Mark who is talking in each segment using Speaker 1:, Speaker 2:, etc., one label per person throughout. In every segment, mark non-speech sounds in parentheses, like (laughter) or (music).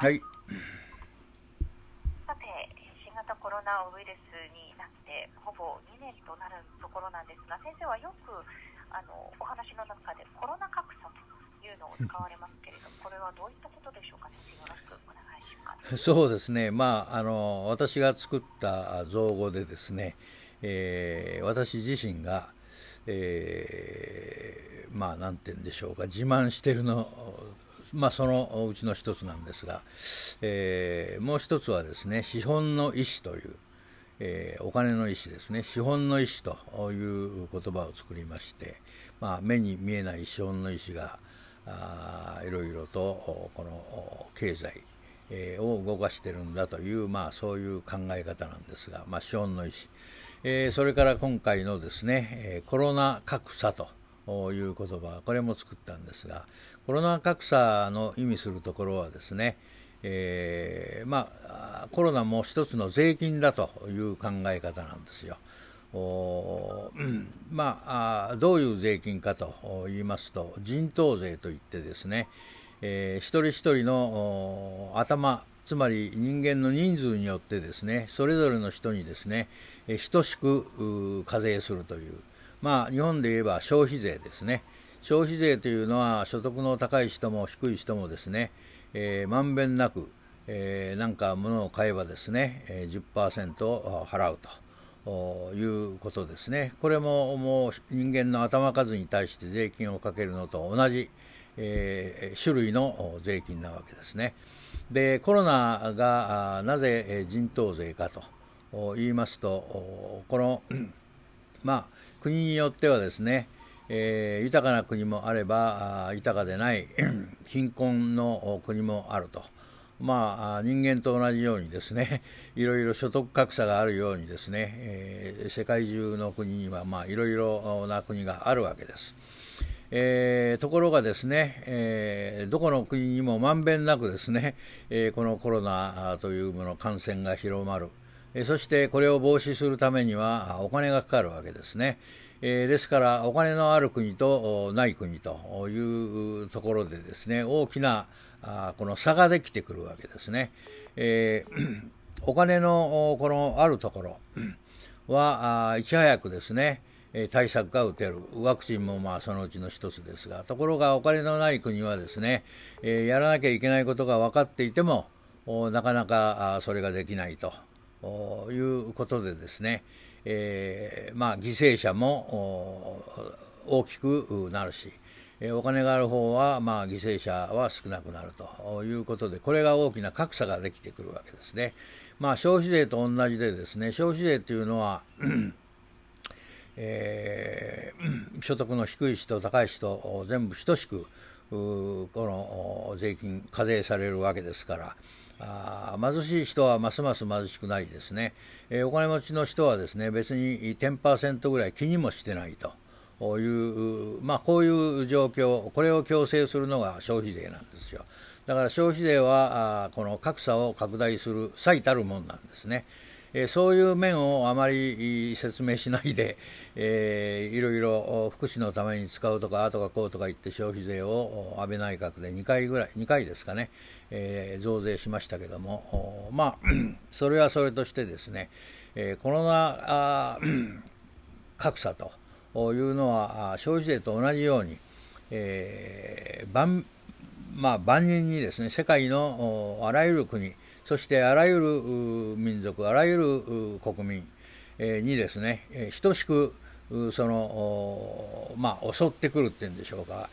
Speaker 1: はい。さて、新型コロナウイルスになってほぼ2年となるところなんですが、先生はよくあのお話の中でコロナ格差というのを使われますけれども、これはどういったことでしょうか、ね、先生、よろしくお願いします。そうですね、まあ、あの私が作った造語でですね、えー、私自身が、えー、まあ、なんて言うんでしょうか、自慢してるのまあ、そのうちの一つなんですが、えー、もう一つはですね資本の意思という、えー、お金の意思ですね資本の意思という言葉を作りまして、まあ、目に見えない資本の意思があいろいろとこの経済を動かしてるんだという、まあ、そういう考え方なんですが、まあ、資本の意思、えー、それから今回のですねコロナ格差と。いう言葉これも作ったんですがコロナ格差の意味するところはですね、えー、まあ、コロナも一つの税金だという考え方なんですよ。おまあどういう税金かと言いますと人頭税といってですね、えー、一人一人の頭つまり人間の人数によってですねそれぞれの人にですね等しく課税するというまあ、日本で言えば消費税ですね。消費税というのは所得の高い人も低い人もですね、えー、まんべんなく、えー、なんか物を買えばですね、えー、10%を払うということですね。これももう人間の頭数に対して税金をかけるのと同じ、えー、種類の税金なわけですね。で、コロナがなぜ人頭税かと言いますと、この、まあ、国によってはですね、えー、豊かな国もあれば豊かでない (clears throat) 貧困の国もあると。まあ、人間と同じようにですね (laughs) いろいろ所得格差があるようにですね、えー、世界中の国には、まあ、いろいろな国があるわけです。えー、ところがですね、えー、どこの国にもまんべんなくですね、えー、このコロナというもの感染が広まるえそしてこれを防止するためにはお金がかかるわけですね。えですからお金のある国とない国というところでですね大きなあこの差ができてくるわけですね。え (clears throat) お金のこのあるところ (clears throat) はあいち早くですね対策が打てるワクチンもまあそのうちの一つですがところがお金のない国はですね、えやらなきゃいけないことが分かっていてもなかなかそれができないということでですね、えー、まあ、犠牲者も大きくなるし、お金がある方は、まあ、犠牲者は少なくなるということで、これが大きな格差ができてくるわけですね。まあ、消費税と同じでですね、消費税というのは、えー、所得の低い人、高い人、全部等しくこの税金課税されるわけですからあ貧しい人はますます貧しくないですね、えー、お金持ちの人はですね別に10%ぐらい気にもしてないという、まあ、こういう状況これを強制するのが消費税なんですよだから消費税はあこの格差を拡大する最たるもんなんですね。えそういう面をあまり説明しないで、えー、いろいろ福祉のために使うとかあとかこうとか言って消費税を安倍内閣で2回ぐらい2回ですかね、えー、増税しましたけどもまあ (clears throat) それはそれとしてですね、えー、コロナ (clears throat) 格差というのは消費税と同じように、えー、万まあ、万人にですね世界のあらゆる国そしてあらゆる民族、あらゆる国民にですね、等しくその、まあ、襲ってくるっていうんでしょうか、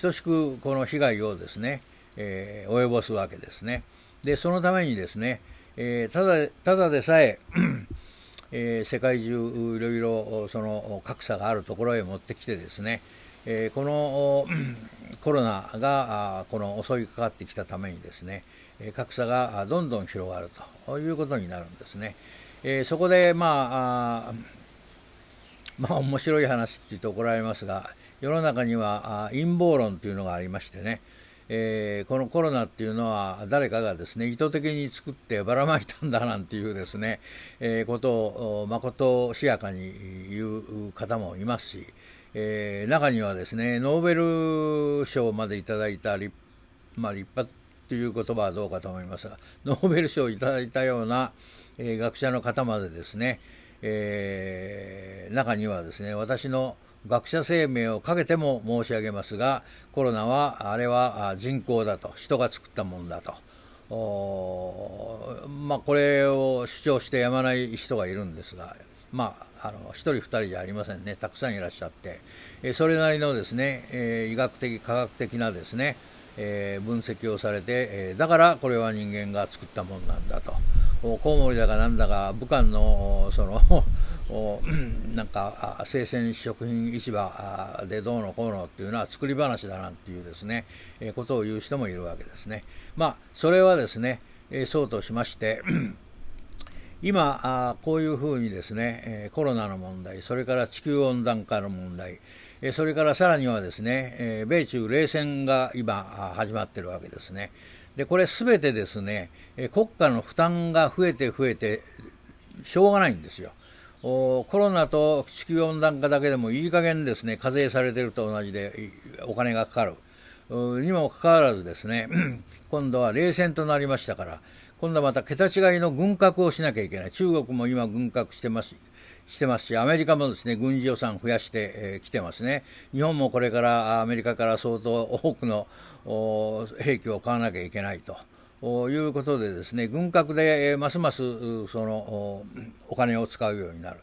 Speaker 1: 等しくこの被害をですね、及ぼすわけですね。で、そのためにですね、ただただでさえ (clears throat) え世界中いろいろその格差があるところへ持ってきてですね、えこのコロナがこの襲いかかってきたためにですね格差がどんどん広がるということになるんですね。えそこでまあまあ面白い話って言うと怒られますが世の中には陰謀論というのがありましてね、えー、このコロナっていうのは誰かがですね意図的に作ってばらまいたんだなんていうですね、えー、ことをまことしやかに言う方もいますし。えー、中にはですねノーベル賞までいただいた立,、まあ、立派という言葉はどうかと思いますがノーベル賞をいただいたような、えー、学者の方までですね、えー、中にはですね私の学者生命をかけても申し上げますがコロナはあれは人口だと人が作ったもんだと。まあ、これを主張してやまない人がいるんですがまあ、あの1人2人じゃありませんねたくさんいらっしゃって、えそれなりのですね、え医学的科学的なですね、え分析をされて、えだからこれは人間が作ったもんなんだとコウモリだかなんだか武漢のそのなんか生鮮食品市場でどうのこうのっていうのは作り話だなんていうですね、えことを言う人もいるわけですね。まあそれはですね、えそうとしまして今あこういうふうにですね、えコロナの問題それから地球温暖化の問題、えそれからさらにはですね、え米中冷戦が今始まってるわけですねでこれ全てですね、え国家の負担が増えて増えてしょうがないんですよコロナと地球温暖化だけでもいい加減ですね課税されてると同じでお金がかかるにもかかわらずですね (clears throat) 今度は冷戦となりましたから今度はまた桁違いの軍拡をしなきゃいけない。中国も今軍拡してます。してますし、アメリカもですね、軍事予算増やしてき、えー、てますね。日本もこれからアメリカから相当多くの兵器を買わなきゃいけないと。いうことでですね、軍拡で、えますますそのお金を使うようになる。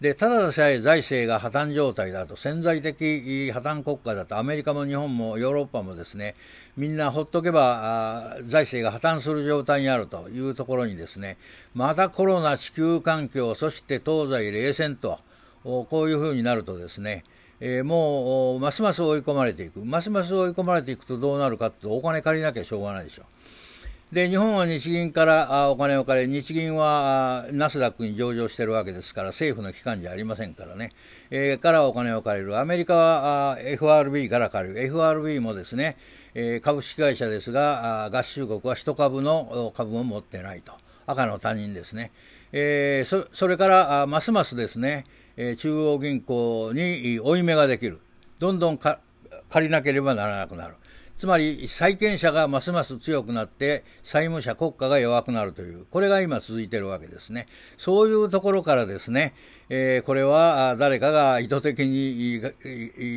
Speaker 1: で、ただでさえ財政が破綻状態だと、潜在的破綻国家だと、アメリカも日本もヨーロッパもですね、みんなほっとけば財政が破綻する状態にあるというところにですね、またコロナ、地球環境、そして東西冷戦と、こういうふうになるとですね、えもうますます追い込まれていく、ますます追い込まれていくとどうなるかって、お金借りなきゃしょうがないでしょ。で日本は日銀からお金を借り、日銀はナスダックに上場しているわけですから、政府の機関じゃありませんからね、えー、からお金を借りる、アメリカは FRB から借りる、FRB もですね、えー、株式会社ですが、合衆国は1株の株を持ってないと、赤の他人ですね、えー、そそれからますますですね、え中央銀行に負い目ができる、どんどん借りなければならなくなる。つまり債権者がますます強くなって債務者国家が弱くなるという、これが今続いているわけですね。そういうところからですね、えー、これは誰かが意図的に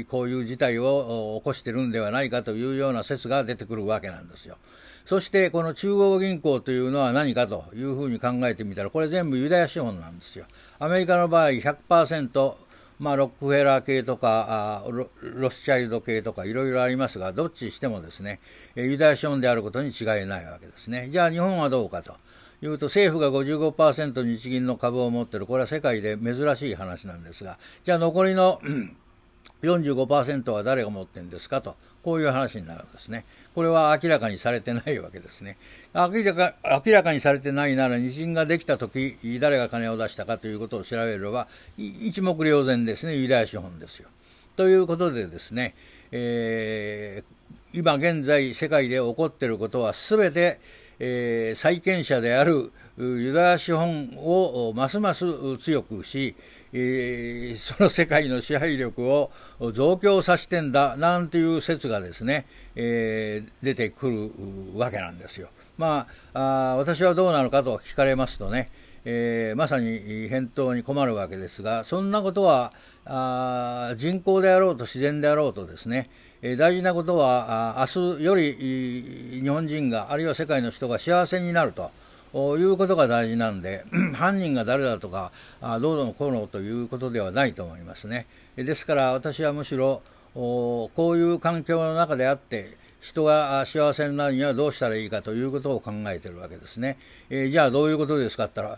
Speaker 1: こういう事態を起こしているんではないかというような説が出てくるわけなんですよ。そしてこの中央銀行というのは何かというふうに考えてみたら、これ全部ユダヤ資本なんですよ。アメリカの場合100%、まあ、ロックフェラー系とかロロスチャイルド系とかいろいろありますがどっちしてもですねユダヤ資本であることに違いないわけですねじゃあ日本はどうかというと政府が55%日銀の株を持ってるこれは世界で珍しい話なんですがじゃあ残りの45%は誰が持ってるんですかと、こういう話になるんですね。これは明らかにされてないわけですね。明らか明らかにされてないなら、日銀ができたとき、誰が金を出したかということを調べれば、一目瞭然ですね、ユダヤ資本ですよ。ということでですね、えー、今現在世界で起こっていることは全て、えー、債権者であるユダヤ資本をますます強くし、えその世界の支配力を増強させてんだなんていう説がですね、え出てくるわけなんですよ。まあ私はどうなのかと聞かれますとね、えまさに返答に困るわけですがそんなことは人口であろうと自然であろうとですね、え大事なことはあ明日より日本人があるいは世界の人が幸せになると。いうことが大事なんで、犯人が誰だとか、どうのこうのということではないと思いますね。ですから私はむしろ、こういう環境の中であって、人が幸せになるにはどうしたらいいかということを考えてるわけですね。えー、じゃあどういうことですかったら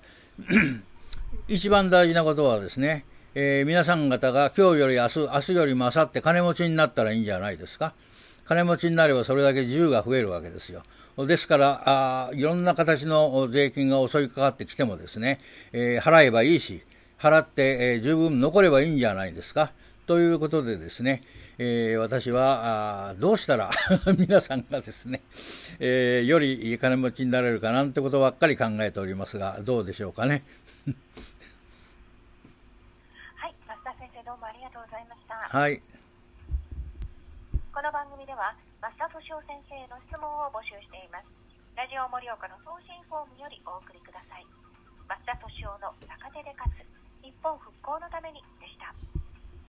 Speaker 1: 一番大事なことはですね、えー、皆さん方が今日より明日、明日よりも明後日金持ちになったらいいんじゃないですか。金持ちになればそれだけ自由が増えるわけですよ。ですからあ、いろんな形の税金が襲いかかってきてもですね、えー、払えばいいし、払って、えー、十分残ればいいんじゃないですか。ということでですね、えー、私はどうしたら (laughs) 皆さんがですね、えー、より金持ちになれるかなんてことばっかり考えておりますが、どうでしょうかね。はい、増田先生どうもありがとうございました。はい。この番組では俊夫先生への質問を募集していますラジオ盛岡の送信フォームよりお送りください松田俊夫の逆手で勝つ日本復興のためにでした